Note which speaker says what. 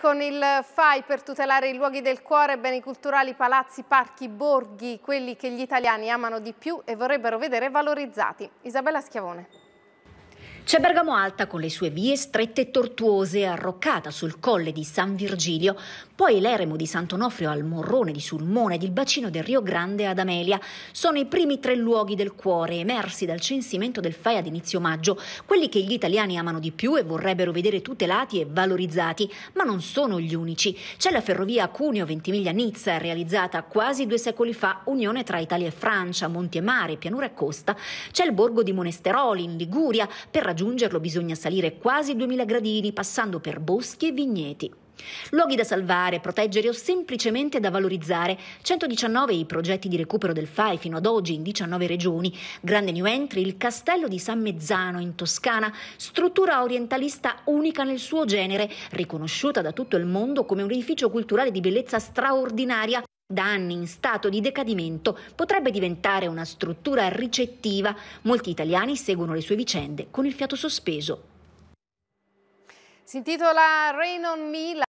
Speaker 1: Con il FAI per tutelare i luoghi del cuore, beni culturali, palazzi, parchi, borghi, quelli che gli italiani amano di più e vorrebbero vedere valorizzati. Isabella Schiavone.
Speaker 2: C'è Bergamo Alta con le sue vie strette e tortuose, arroccata sul colle di San Virgilio, poi l'eremo di Sant'Onofrio al Morrone di Sulmone ed il bacino del Rio Grande ad Amelia. Sono i primi tre luoghi del cuore emersi dal censimento del FAI ad inizio maggio, quelli che gli italiani amano di più e vorrebbero vedere tutelati e valorizzati, ma non sono gli unici. C'è la ferrovia Cuneo-Ventimiglia-Nizza, realizzata quasi due secoli fa, unione tra Italia e Francia, Monti e Mare, Pianura e Costa. C'è il borgo di Monesteroli in Liguria per raggiungere raggiungerlo bisogna salire quasi 2000 gradini passando per boschi e vigneti. Luoghi da salvare, proteggere o semplicemente da valorizzare. 119 i progetti di recupero del FAI fino ad oggi in 19 regioni. Grande new entry il castello di San Mezzano in Toscana, struttura orientalista unica nel suo genere, riconosciuta da tutto il mondo come un edificio culturale di bellezza straordinaria da anni in stato di decadimento, potrebbe diventare una struttura ricettiva. Molti italiani seguono le sue vicende con il fiato sospeso.
Speaker 1: Si intitola Rain on Me,